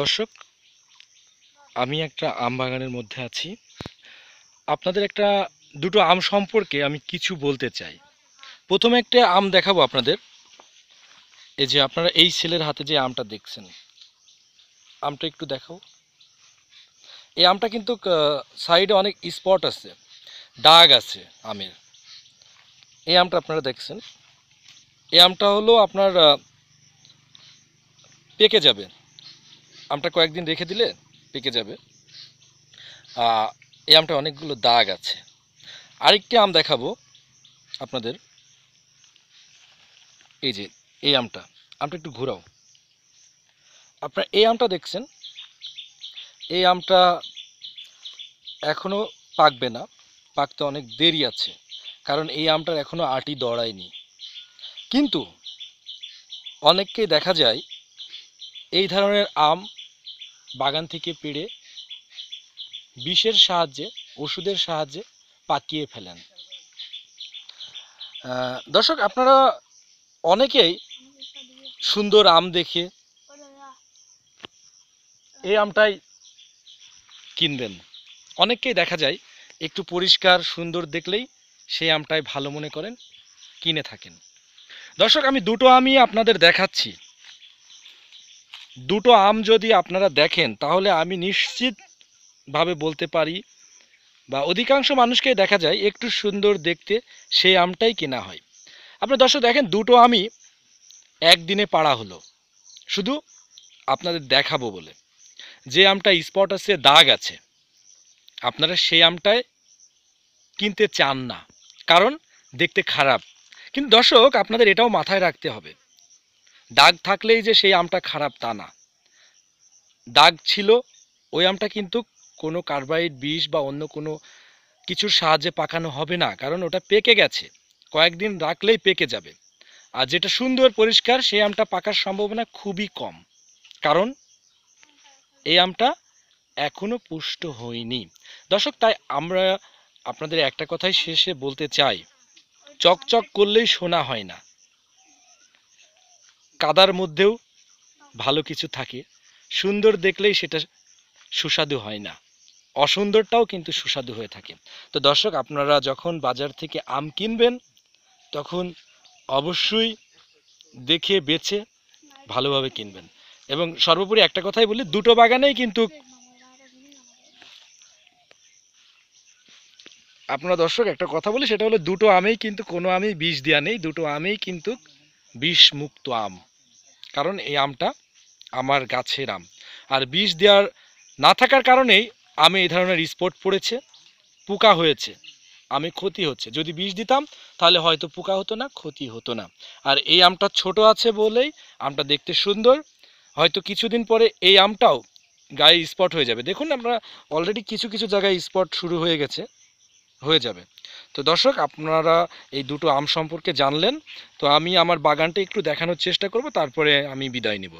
দর্শক আমি একটা আম বাগানের মধ্যে আছি আপনাদের একটা দুটো আম সম্পর্কে আমি কিছু বলতে চাই প্রথমে একটা আম দেখাবো আপনাদের এই যে আপনারা এই ছেলের হাতে যে আমটা দেখছেন আমটা একটু দেখাও এই আমটা কিন্তু সাইডে অনেক স্পট আছে দাগ আছে আমের এই আমটা আপনারা দেখছেন এই আমটা হলো আপনার পেকে যাবে আমটা কয়েকদিন রেখে দিলে পেকে যাবে এই আমটা অনেকগুলো দাগ আছে আরেকটি আম দেখাবো আপনাদের এই যে এই আমটা আমটা একটু ঘোরাও আপনার এই আমটা দেখছেন এই আমটা এখনও পাকবে না পাকতে অনেক দেরি আছে কারণ এই আমটার এখনও আটি দড়ায়নি কিন্তু অনেককেই দেখা যায় এই ধরনের আম বাগান থেকে পেড়ে বিষের সাহায্যে ওষুধের সাহায্যে পাকিয়ে ফেলেন দর্শক আপনারা অনেকেই সুন্দর আম দেখে এই আমটাই কিনবেন অনেককেই দেখা যায় একটু পরিষ্কার সুন্দর দেখলেই সেই আমটাই ভালো মনে করেন কিনে থাকেন দর্শক আমি দুটো আমি আপনাদের দেখাচ্ছি দুটো আম যদি আপনারা দেখেন তাহলে আমি নিশ্চিতভাবে বলতে পারি বা অধিকাংশ মানুষকে দেখা যায় একটু সুন্দর দেখতে সেই আমটাই কেনা হয় আপনারা দর্শক দেখেন দুটো আমি একদিনে পাড়া হলো শুধু আপনাদের দেখাবো বলে যে আমটা স্পট আছে দাগ আছে আপনারা সেই আমটায় কিনতে চান না কারণ দেখতে খারাপ কিন্তু দর্শক আপনাদের এটাও মাথায় রাখতে হবে দাগ থাকলেই যে সেই আমটা খারাপ তা না দাগ ছিল ওই আমটা কিন্তু কোনো কার্বাইড বিষ বা অন্য কোনো কিছুর সাহায্যে পাকানো হবে না কারণ ওটা পেকে গেছে কয়েকদিন রাখলেই পেকে যাবে আর যেটা সুন্দর পরিষ্কার সেই আমটা পাকার সম্ভাবনা খুবই কম কারণ এই আমটা এখনও পুষ্ট হয়নি দর্শক তাই আমরা আপনাদের একটা কথাই শেষে বলতে চাই চকচক করলেই শোনা হয় না কাদার মধ্যেও ভালো কিছু থাকে সুন্দর দেখলেই সেটা সুস্বাদু হয় না অসুন্দরটাও কিন্তু সুস্বাদু হয়ে থাকে তো দর্শক আপনারা যখন বাজার থেকে আম কিনবেন তখন অবশ্যই দেখে বেছে ভালোভাবে কিনবেন এবং সর্বোপরি একটা কথাই বলি দুটো বাগানেই কিন্তু আপনারা দর্শক একটা কথা বলি সেটা হলো দুটো আমেই কিন্তু কোনো আমেই বিষ দেওয়া নেই দুটো আমেই কিন্তু বিষ মুক্ত আম কারণ এই আমটা আমার গাছের আম আর বিষ দেওয়ার না থাকার কারণেই আমি এই ধরনের স্পট পড়েছে পোকা হয়েছে আমি ক্ষতি হচ্ছে যদি বিষ দিতাম তাহলে হয়তো পোকা হতো না ক্ষতি হতো না আর এই আমটা ছোট আছে বলেই আমটা দেখতে সুন্দর হয়তো কিছুদিন পরে এই আমটাও গায়ে স্পট হয়ে যাবে দেখুন আমরা অলরেডি কিছু কিছু জায়গায় স্পট শুরু হয়ে গেছে হয়ে যাবে তো দর্শক আপনারা এই দুটো আম সম্পর্কে জানলেন তো আমি আমার বাগানটা একটু দেখানোর চেষ্টা করব তারপরে আমি বিদায় নেব